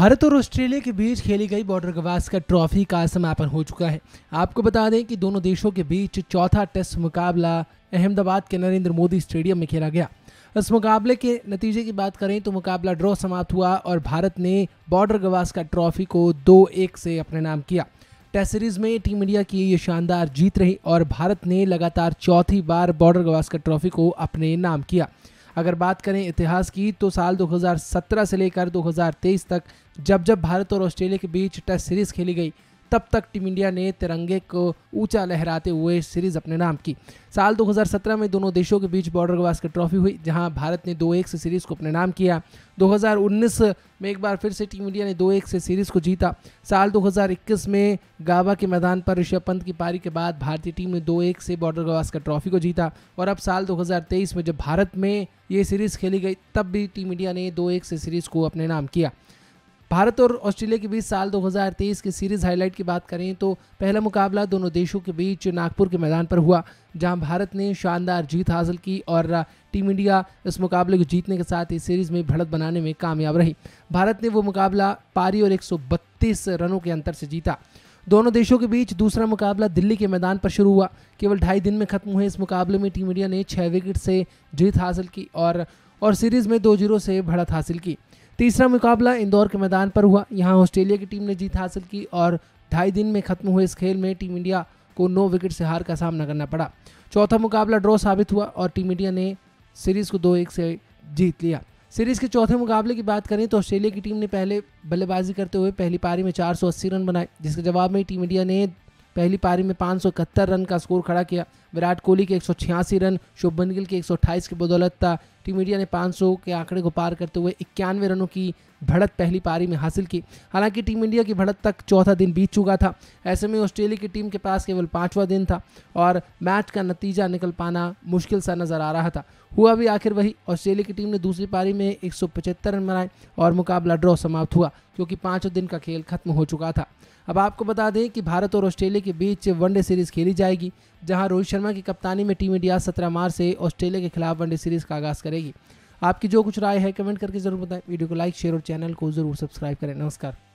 भारत और ऑस्ट्रेलिया के बीच खेली गई बॉर्डर गवास्कर ट्रॉफी का समापन हो चुका है आपको बता दें कि दोनों देशों के बीच चौथा टेस्ट मुकाबला अहमदाबाद के नरेंद्र मोदी स्टेडियम में खेला गया इस मुकाबले के नतीजे की बात करें तो मुकाबला ड्रॉ समाप्त हुआ और भारत ने बॉर्डर गवास्कर ट्रॉफी को दो एक से अपने नाम किया टेस्ट सीरीज में टीम इंडिया की ये शानदार जीत रही और भारत ने लगातार चौथी बार बॉर्डर गवास्कर ट्रॉफी को अपने नाम किया अगर बात करें इतिहास की तो साल 2017 से लेकर 2023 तक जब जब भारत और ऑस्ट्रेलिया के बीच टेस्ट सीरीज़ खेली गई तब तक टीम इंडिया ने तिरंगे को ऊंचा लहराते हुए सीरीज अपने नाम की साल 2017 में दोनों देशों के बीच बॉर्डर की ट्रॉफी हुई जहां भारत ने दो एक से सीरीज को अपने नाम किया 2019 में एक बार फिर से टीम इंडिया ने दो एक से सीरीज को जीता साल 2021 में गाबा के मैदान पर ऋषभ पंत की पारी के बाद भारतीय टीम ने दो एक से बॉर्डर का ट्रॉफी को जीता और अब साल 2023 में जब भारत में ये सीरीज खेली गई तब भी टीम इंडिया ने दो एक से सीरीज को अपने नाम किया भारत और ऑस्ट्रेलिया के बीच साल 2023 की सीरीज हाईलाइट की बात करें तो पहला मुकाबला दोनों देशों के बीच नागपुर के मैदान पर हुआ जहां भारत ने शानदार जीत हासिल की और टीम इंडिया इस मुकाबले को जीतने के साथ इस सीरीज में भड़त बनाने में कामयाब रही भारत ने वो मुकाबला पारी और एक रनों के अंतर से जीता दोनों देशों के बीच दूसरा मुकाबला दिल्ली के मैदान पर शुरू हुआ केवल ढाई दिन में खत्म हुए इस मुकाबले में टीम इंडिया ने छः विकेट से जीत हासिल की और और सीरीज में दो जीरो से बढ़त हासिल की तीसरा मुकाबला इंदौर के मैदान पर हुआ यहाँ ऑस्ट्रेलिया की टीम ने जीत हासिल की और ढाई दिन में खत्म हुए इस खेल में टीम इंडिया को नौ विकेट से हार का सामना करना पड़ा चौथा मुकाबला ड्रॉ साबित हुआ और टीम इंडिया ने सीरीज को दो एक से जीत लिया सीरीज के चौथे मुकाबले की बात करें तो ऑस्ट्रेलिया की टीम ने पहले बल्लेबाजी करते हुए पहली पारी में 480 रन बनाए जिसके जवाब में टीम इंडिया ने पहली पारी में पाँच रन का स्कोर खड़ा किया विराट कोहली के एक रन शुभमन गिल के एक की बदौलत था टीम इंडिया ने 500 के आंकड़े को पार करते हुए इक्यानवे रनों की बढ़त पहली पारी में हासिल की हालांकि टीम इंडिया की बढ़त तक चौथा दिन बीत चुका था ऐसे में ऑस्ट्रेलिया की टीम के पास केवल पाँचवा दिन था और मैच का नतीजा निकल पाना मुश्किल सा नज़र आ रहा था हुआ भी आखिर वही ऑस्ट्रेलिया की टीम ने दूसरी पारी में एक रन बनाए और मुकाबला ड्रॉ समाप्त हुआ क्योंकि पाँचों दिन का खेल खत्म हो चुका था अब आपको बता दें कि भारत और ऑस्ट्रेलिया के बीच वनडे सीरीज खेली जाएगी जहां रोहित शर्मा की कप्तानी में टीम इंडिया सत्रह मार्च से ऑस्ट्रेलिया के खिलाफ वनडे सीरीज का आगाज करेगी आपकी जो कुछ राय है कमेंट करके जरूर बताएं वीडियो को लाइक शेयर और चैनल को जरूर सब्सक्राइब करें नमस्कार